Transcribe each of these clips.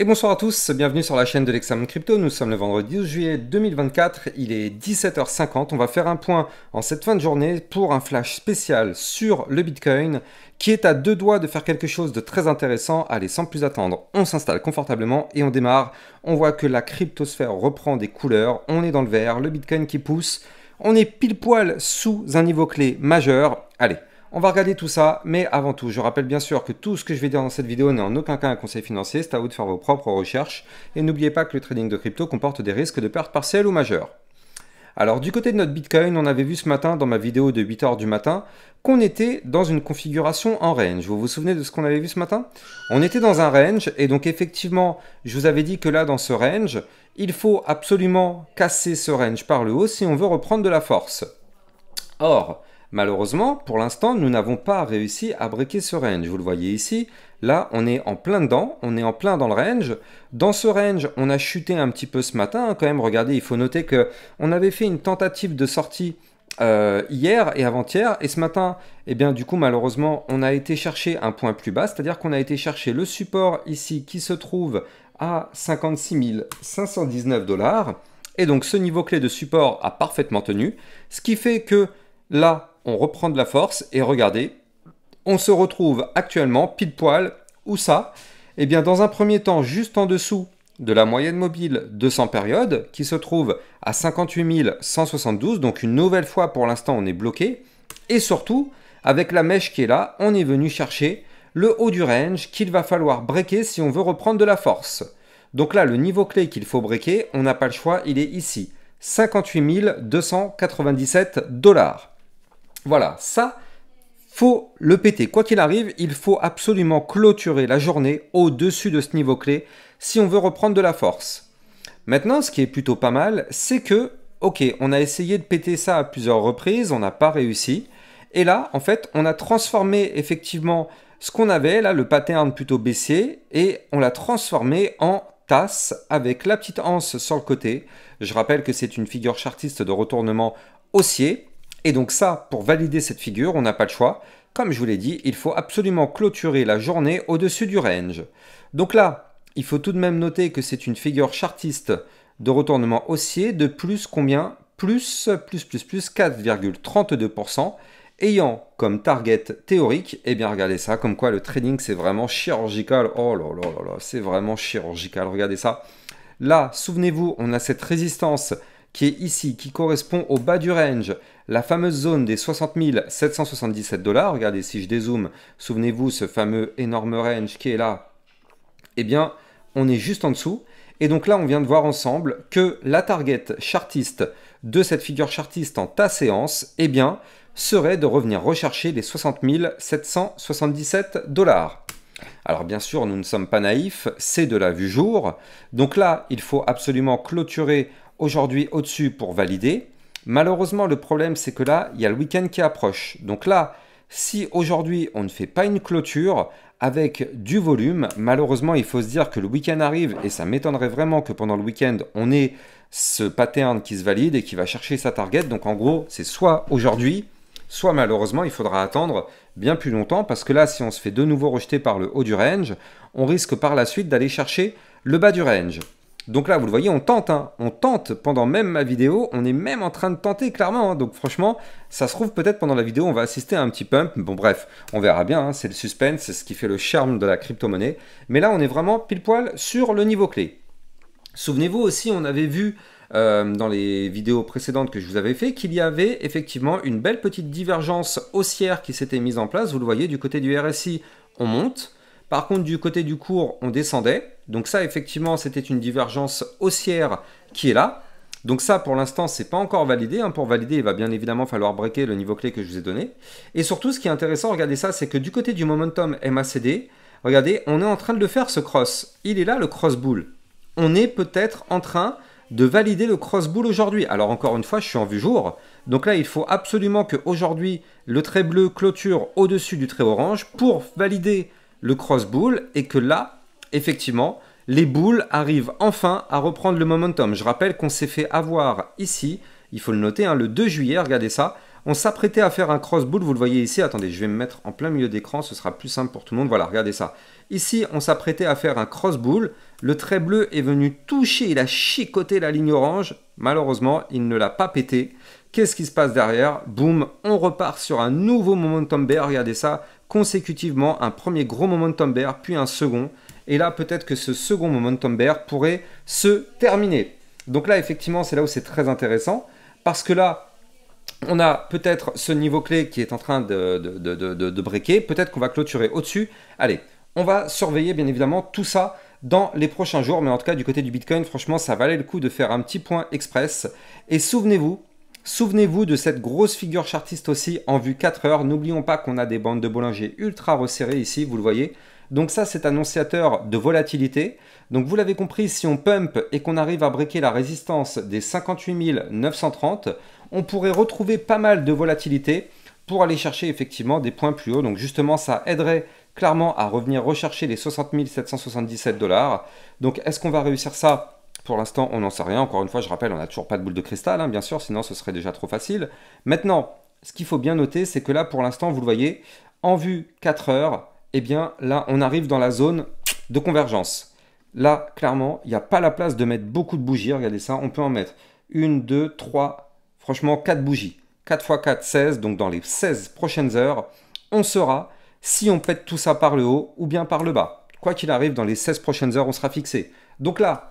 Et bonsoir à tous, bienvenue sur la chaîne de l'examen crypto. Nous sommes le vendredi 12 juillet 2024, il est 17h50. On va faire un point en cette fin de journée pour un flash spécial sur le Bitcoin qui est à deux doigts de faire quelque chose de très intéressant. Allez, sans plus attendre, on s'installe confortablement et on démarre. On voit que la cryptosphère reprend des couleurs, on est dans le vert, le Bitcoin qui pousse. On est pile poil sous un niveau clé majeur. Allez, on va regarder tout ça, mais avant tout, je rappelle bien sûr que tout ce que je vais dire dans cette vidéo n'est en aucun cas un conseil financier, c'est à vous de faire vos propres recherches, et n'oubliez pas que le trading de crypto comporte des risques de perte partielle ou majeure. Alors du côté de notre Bitcoin, on avait vu ce matin dans ma vidéo de 8h du matin qu'on était dans une configuration en range. Vous vous souvenez de ce qu'on avait vu ce matin On était dans un range et donc effectivement, je vous avais dit que là dans ce range, il faut absolument casser ce range par le haut si on veut reprendre de la force. Or, Malheureusement, pour l'instant, nous n'avons pas réussi à briquer ce range. Vous le voyez ici, là, on est en plein dedans, on est en plein dans le range. Dans ce range, on a chuté un petit peu ce matin. Hein, quand même, regardez, il faut noter que on avait fait une tentative de sortie euh, hier et avant-hier. Et ce matin, eh bien, du coup, malheureusement, on a été chercher un point plus bas, c'est-à-dire qu'on a été chercher le support ici qui se trouve à 56 519 dollars. Et donc, ce niveau clé de support a parfaitement tenu, ce qui fait que là, on reprend de la force et regardez, on se retrouve actuellement pile poil, où ça Eh bien dans un premier temps juste en dessous de la moyenne mobile 200 périodes qui se trouve à 58 172, donc une nouvelle fois pour l'instant on est bloqué, et surtout avec la mèche qui est là, on est venu chercher le haut du range qu'il va falloir breaker si on veut reprendre de la force. Donc là, le niveau clé qu'il faut breaker, on n'a pas le choix, il est ici. 58 297 dollars. Voilà, ça, faut le péter. Quoi qu'il arrive, il faut absolument clôturer la journée au-dessus de ce niveau clé si on veut reprendre de la force. Maintenant, ce qui est plutôt pas mal, c'est que, ok, on a essayé de péter ça à plusieurs reprises, on n'a pas réussi. Et là, en fait, on a transformé effectivement ce qu'on avait, là, le pattern plutôt baissier, et on l'a transformé en tasse avec la petite anse sur le côté. Je rappelle que c'est une figure chartiste de retournement haussier. Et donc ça, pour valider cette figure, on n'a pas le choix. Comme je vous l'ai dit, il faut absolument clôturer la journée au-dessus du range. Donc là, il faut tout de même noter que c'est une figure chartiste de retournement haussier de plus combien Plus, plus, plus, plus 4,32%, ayant comme target théorique, et eh bien regardez ça, comme quoi le trading c'est vraiment chirurgical. Oh là là là là, c'est vraiment chirurgical, regardez ça. Là, souvenez-vous, on a cette résistance qui est ici, qui correspond au bas du range, la fameuse zone des 60 777 dollars. Regardez, si je dézoome, souvenez-vous, ce fameux énorme range qui est là, eh bien, on est juste en dessous. Et donc là, on vient de voir ensemble que la target chartiste de cette figure chartiste en ta séance, eh bien, serait de revenir rechercher les 60 777 dollars. Alors bien sûr, nous ne sommes pas naïfs, c'est de la vue jour. Donc là, il faut absolument clôturer aujourd'hui au-dessus pour valider. Malheureusement, le problème, c'est que là, il y a le week-end qui approche. Donc là, si aujourd'hui on ne fait pas une clôture avec du volume, malheureusement, il faut se dire que le week-end arrive et ça m'étonnerait vraiment que pendant le week-end, on ait ce pattern qui se valide et qui va chercher sa target. Donc en gros, c'est soit aujourd'hui, soit malheureusement, il faudra attendre bien plus longtemps parce que là, si on se fait de nouveau rejeter par le haut du range, on risque par la suite d'aller chercher le bas du range. Donc là, vous le voyez, on tente, hein. on tente pendant même ma vidéo, on est même en train de tenter clairement. Hein. Donc franchement, ça se trouve peut-être pendant la vidéo, on va assister à un petit pump. Bon bref, on verra bien, hein. c'est le suspense, c'est ce qui fait le charme de la crypto-monnaie. Mais là, on est vraiment pile poil sur le niveau clé. Souvenez-vous aussi, on avait vu euh, dans les vidéos précédentes que je vous avais fait qu'il y avait effectivement une belle petite divergence haussière qui s'était mise en place. Vous le voyez, du côté du RSI, on monte par contre, du côté du cours, on descendait. Donc ça, effectivement, c'était une divergence haussière qui est là. Donc ça, pour l'instant, c'est pas encore validé. Hein. Pour valider, il va bien évidemment falloir breaker le niveau clé que je vous ai donné. Et surtout, ce qui est intéressant, regardez ça, c'est que du côté du momentum MACD, regardez, on est en train de le faire, ce cross. Il est là, le cross bull. On est peut-être en train de valider le cross bull aujourd'hui. Alors encore une fois, je suis en vue jour. Donc là, il faut absolument qu'aujourd'hui, le trait bleu clôture au-dessus du trait orange pour valider le cross bull et que là, effectivement, les boules arrivent enfin à reprendre le momentum. Je rappelle qu'on s'est fait avoir ici, il faut le noter, hein, le 2 juillet, regardez ça, on s'apprêtait à faire un cross vous le voyez ici, attendez, je vais me mettre en plein milieu d'écran, ce sera plus simple pour tout le monde, voilà, regardez ça. Ici, on s'apprêtait à faire un cross le trait bleu est venu toucher, il a chicoté la ligne orange, malheureusement, il ne l'a pas pété. Qu'est-ce qui se passe derrière Boum, on repart sur un nouveau momentum B, regardez ça, consécutivement un premier gros momentum bear, puis un second. Et là, peut-être que ce second momentum bear pourrait se terminer. Donc là, effectivement, c'est là où c'est très intéressant, parce que là, on a peut-être ce niveau clé qui est en train de, de, peut-être qu'on va clôturer au-dessus. Allez, on va surveiller bien évidemment tout ça dans les prochains jours, mais en tout cas du côté du Bitcoin, franchement, ça valait le coup de faire un petit point express. Et souvenez-vous, Souvenez-vous de cette grosse figure chartiste aussi en vue 4 heures. N'oublions pas qu'on a des bandes de Bollinger ultra resserrées ici, vous le voyez. Donc ça, c'est annonciateur de volatilité. Donc vous l'avez compris, si on pump et qu'on arrive à briquer la résistance des 58 930, on pourrait retrouver pas mal de volatilité pour aller chercher effectivement des points plus hauts. Donc justement, ça aiderait clairement à revenir rechercher les 60 777 dollars. Donc est-ce qu'on va réussir ça pour l'instant, on n'en sait rien. Encore une fois, je rappelle, on n'a toujours pas de boule de cristal, hein, bien sûr, sinon ce serait déjà trop facile. Maintenant, ce qu'il faut bien noter, c'est que là, pour l'instant, vous le voyez, en vue 4 heures, eh bien là, on arrive dans la zone de convergence. Là, clairement, il n'y a pas la place de mettre beaucoup de bougies. Regardez ça, on peut en mettre une, deux, trois, franchement quatre bougies. 4 x 4, 16. Donc dans les 16 prochaines heures, on saura si on pète tout ça par le haut ou bien par le bas. Quoi qu'il arrive, dans les 16 prochaines heures, on sera fixé. Donc là,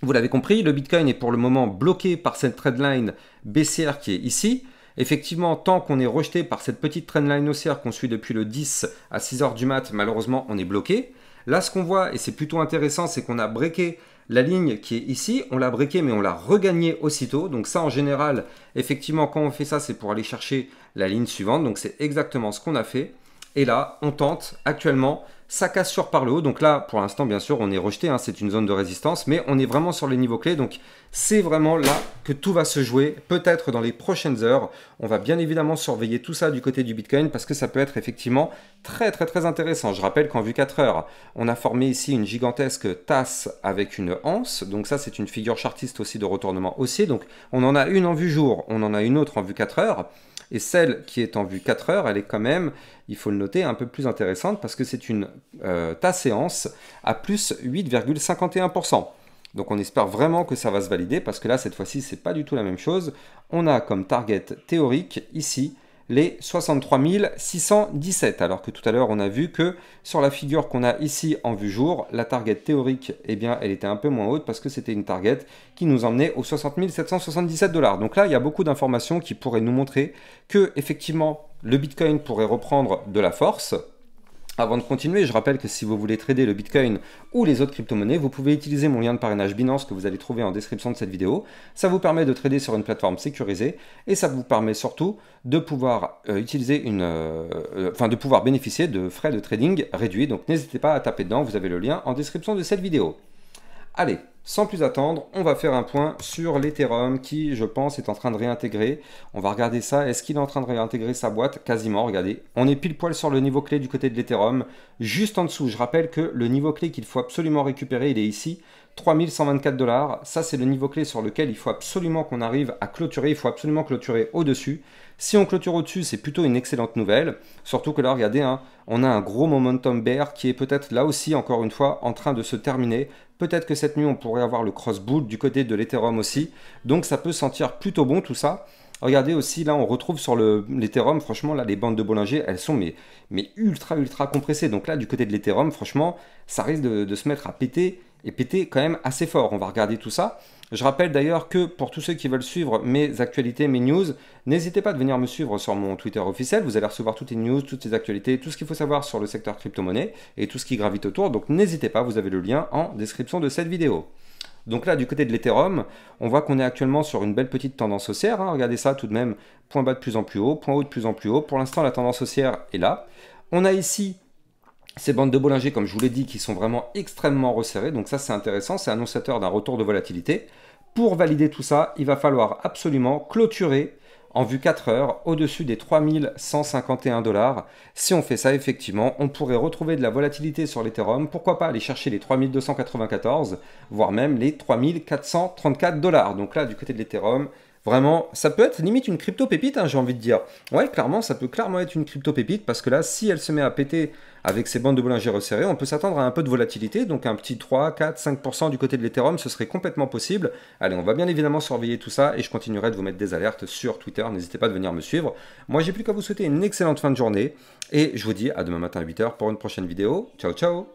vous l'avez compris, le Bitcoin est pour le moment bloqué par cette trendline baissière qui est ici. Effectivement, tant qu'on est rejeté par cette petite trendline haussière qu'on suit depuis le 10 à 6 heures du mat, malheureusement, on est bloqué. Là, ce qu'on voit, et c'est plutôt intéressant, c'est qu'on a breaké la ligne qui est ici. On l'a breaké, mais on l'a regagné aussitôt. Donc ça, en général, effectivement, quand on fait ça, c'est pour aller chercher la ligne suivante. Donc c'est exactement ce qu'on a fait. Et là, on tente actuellement ça casse sur par le haut. Donc là, pour l'instant, bien sûr, on est rejeté, hein. c'est une zone de résistance, mais on est vraiment sur les niveaux clés. Donc c'est vraiment là que tout va se jouer, peut-être dans les prochaines heures. On va bien évidemment surveiller tout ça du côté du Bitcoin parce que ça peut être effectivement très très très intéressant. Je rappelle qu'en vue 4 heures, on a formé ici une gigantesque tasse avec une anse. Donc ça, c'est une figure chartiste aussi de retournement haussier. Donc on en a une en vue jour, on en a une autre en vue 4 heures. Et celle qui est en vue 4 heures, elle est quand même il faut le noter, un peu plus intéressante parce que c'est une tasse euh, ta séance à plus 8,51%. Donc on espère vraiment que ça va se valider parce que là cette fois-ci c'est pas du tout la même chose. On a comme target théorique ici les 63 617. Alors que tout à l'heure, on a vu que sur la figure qu'on a ici en vue jour, la target théorique, eh bien, elle était un peu moins haute parce que c'était une target qui nous emmenait aux 60 777 dollars. Donc là, il y a beaucoup d'informations qui pourraient nous montrer que, effectivement, le Bitcoin pourrait reprendre de la force, avant de continuer, je rappelle que si vous voulez trader le Bitcoin ou les autres crypto-monnaies, vous pouvez utiliser mon lien de parrainage Binance que vous allez trouver en description de cette vidéo. Ça vous permet de trader sur une plateforme sécurisée et ça vous permet surtout de pouvoir euh, utiliser une, euh, euh, enfin de pouvoir bénéficier de frais de trading réduits. Donc n'hésitez pas à taper dedans, vous avez le lien en description de cette vidéo. Allez, sans plus attendre, on va faire un point sur l'Ethereum qui, je pense, est en train de réintégrer. On va regarder ça. Est-ce qu'il est en train de réintégrer sa boîte Quasiment, regardez. On est pile poil sur le niveau clé du côté de l'Ethereum. Juste en dessous, je rappelle que le niveau clé qu'il faut absolument récupérer, il est ici. 3124 dollars, ça c'est le niveau clé sur lequel il faut absolument qu'on arrive à clôturer, il faut absolument clôturer au-dessus. Si on clôture au-dessus, c'est plutôt une excellente nouvelle, surtout que là, regardez, hein, on a un gros momentum bear qui est peut-être là aussi, encore une fois, en train de se terminer. Peut-être que cette nuit, on pourrait avoir le cross-bull du côté de l'Ethereum aussi, donc ça peut sentir plutôt bon tout ça. Regardez aussi, là, on retrouve sur l'Ethereum, franchement, là, les bandes de Bollinger, elles sont mais, mais ultra, ultra compressées. Donc là, du côté de l'Ethereum, franchement, ça risque de, de se mettre à péter et pété quand même assez fort. On va regarder tout ça. Je rappelle d'ailleurs que pour tous ceux qui veulent suivre mes actualités, mes news, n'hésitez pas de venir me suivre sur mon Twitter officiel. Vous allez recevoir toutes les news, toutes les actualités, tout ce qu'il faut savoir sur le secteur crypto-monnaie et tout ce qui gravite autour. Donc n'hésitez pas, vous avez le lien en description de cette vidéo. Donc là, du côté de l'Ethereum, on voit qu'on est actuellement sur une belle petite tendance haussière. Hein. Regardez ça tout de même, point bas de plus en plus haut, point haut de plus en plus haut. Pour l'instant, la tendance haussière est là. On a ici ces bandes de Bollinger, comme je vous l'ai dit, qui sont vraiment extrêmement resserrées, donc ça c'est intéressant, c'est annonciateur d'un retour de volatilité. Pour valider tout ça, il va falloir absolument clôturer en vue 4 heures au-dessus des 3151 dollars. Si on fait ça, effectivement, on pourrait retrouver de la volatilité sur l'Ethereum. Pourquoi pas aller chercher les 3294, voire même les 3434 dollars. Donc là, du côté de l'Ethereum, Vraiment, ça peut être limite une crypto-pépite, hein, j'ai envie de dire. Ouais, clairement, ça peut clairement être une crypto-pépite parce que là, si elle se met à péter avec ses bandes de Bollinger resserrées, on peut s'attendre à un peu de volatilité. Donc un petit 3, 4, 5% du côté de l'Ethereum, ce serait complètement possible. Allez, on va bien évidemment surveiller tout ça et je continuerai de vous mettre des alertes sur Twitter. N'hésitez pas à venir me suivre. Moi, j'ai plus qu'à vous souhaiter une excellente fin de journée et je vous dis à demain matin à 8h pour une prochaine vidéo. Ciao, ciao